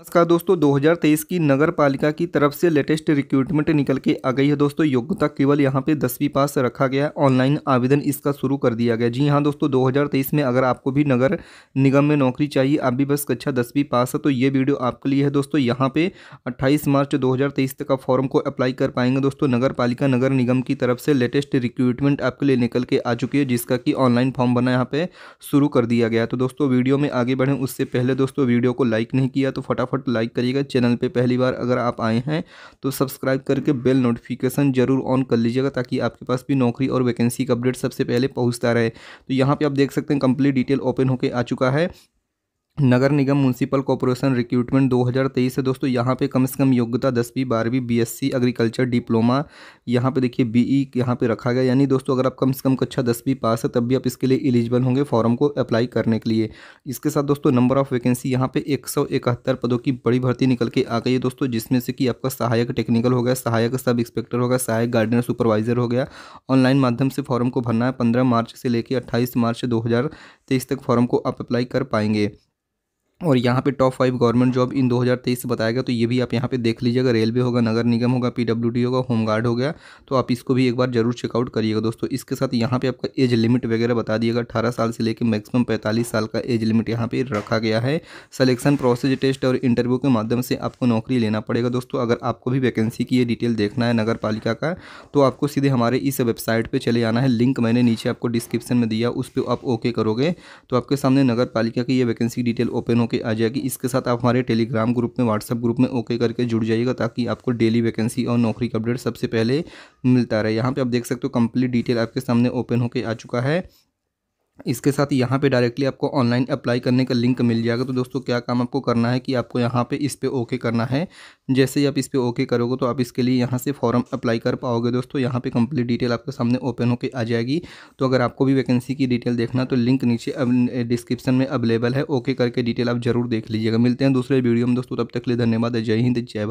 नमस्कार दोस्तों 2023 की नगर पालिका की तरफ से लेटेस्ट रिक्रूटमेंट निकल के आ गई है दोस्तों योग्यता केवल यहां पे दसवीं पास रखा गया ऑनलाइन आवेदन इसका शुरू कर दिया गया जी हां दोस्तों 2023 में अगर आपको भी नगर निगम में नौकरी चाहिए आप भी बस कक्षा दसवीं पास है तो ये वीडियो आपके लिए है दोस्तों यहाँ पर अट्ठाईस मार्च दो तक का फॉर्म को अप्लाई कर पाएंगे दोस्तों नगर पालिका नगर निगम की तरफ से लेटेस्ट रिक्रूटमेंट आपके लिए निकल के आ चुकी है जिसका कि ऑनलाइन फॉर्म बना यहाँ पर शुरू कर दिया गया तो दोस्तों वीडियो में आगे बढ़ें उससे पहले दोस्तों वीडियो को लाइक नहीं किया तो फटाफट फटाफट लाइक करिएगा चैनल पे पहली बार अगर आप आए हैं तो सब्सक्राइब करके बेल नोटिफिकेशन जरूर ऑन कर लीजिएगा ताकि आपके पास भी नौकरी और वैकेंसी का अपडेट सबसे पहले पहुँचता रहे तो यहाँ पर आप देख सकते हैं कंप्लीट डिटेल ओपन होकर आ चुका है नगर निगम म्यूनसिपल कॉरपोरेशन रिक्रूटमेंट 2023 है दोस्तों यहाँ पे कम से कम योग्यता दसवीं बारहवीं बीएससी एग्रीकल्चर डिप्लोमा यहाँ पे देखिए बीई e यहाँ पे रखा गया यानी दोस्तों अगर आप कम से कम कक्षा अच्छा दसवीं पास है तब भी आप इसके लिए एलिजिबल होंगे फॉर्म को अप्लाई करने के लिए इसके साथ दोस्तों नंबर ऑफ वैकेंसी यहाँ पे एक पदों की बड़ी भर्ती निकल के आ गई है दोस्तों जिसमें से कि आपका सहायक टेक्निकल हो गया सहायक सब इंस्पेक्टर हो गया सहायक गार्डनर सुपरवाइजर हो गया ऑनलाइन माध्यम से फॉर्म को भरना है पंद्रह मार्च से लेकर अट्ठाईस मार्च दो तक फॉर्म को आप अप्लाई कर पाएंगे और यहाँ पे top five government job in 2023 से बताया गया तो ये भी आप यहाँ पे देख लीजिएगा रेलवे होगा नगर निगम होगा पीडब्ल्यूडी होगा होमगार्ड हो गया तो आप इसको भी एक बार जरूर चेकआउट करिएगा दोस्तों इसके साथ यहाँ पे आपका एज लिमिट वगैरह बता दिएगा अठारह साल से लेकर मैक्सिमम पैंतालीस साल का एज लिमिट यहाँ पर रखा गया है सलेक्शन प्रोसेस टेस्ट और इंटरव्यू के माध्यम से आपको नौकरी लेना पड़ेगा दोस्तों अगर आपको भी वैकेंसी की ये डिटेल देखना है नगर का तो आपको सीधे हमारे इस वेबसाइट पर चले आना है लिंक मैंने नीचे आपको डिस्क्रिप्शन में दिया उस पर आप ओके करोगे तो आपके सामने नगर की ये वैकेंसी डिटेल ओपन हो ओके आ जाएगी इसके साथ आप हमारे टेलीग्राम ग्रुप में व्हाट्सअप ग्रुप में ओके करके जुड़ जाइएगा ताकि आपको डेली वैकेंसी और नौकरी का अपडेट सबसे पहले मिलता रहे यहाँ पर आप देख सकते हो कंप्लीट डिटेल आपके सामने ओपन होकर आ चुका है इसके साथ यहाँ पे डायरेक्टली आपको ऑनलाइन अप्लाई करने का लिंक मिल जाएगा तो दोस्तों क्या काम आपको करना है कि आपको यहाँ पे इस पर ओके करना है जैसे ही आप इस पर ओके करोगे तो आप इसके लिए यहाँ से फॉर्म अप्लाई कर पाओगे दोस्तों यहाँ पे कंप्लीट डिटेल आपके सामने ओपन होकर आ जाएगी तो अगर आपको भी वैकेंसी की डिटेल देखना तो लिंक नीचे डिस्क्रिप्शन में अवेलेबल है ओके करके डिटेल आप जरूर देख लीजिएगा मिलते हैं दूसरे वीडियो में दोस्तों तब तक के लिए धन्यवाद जय हिंद जय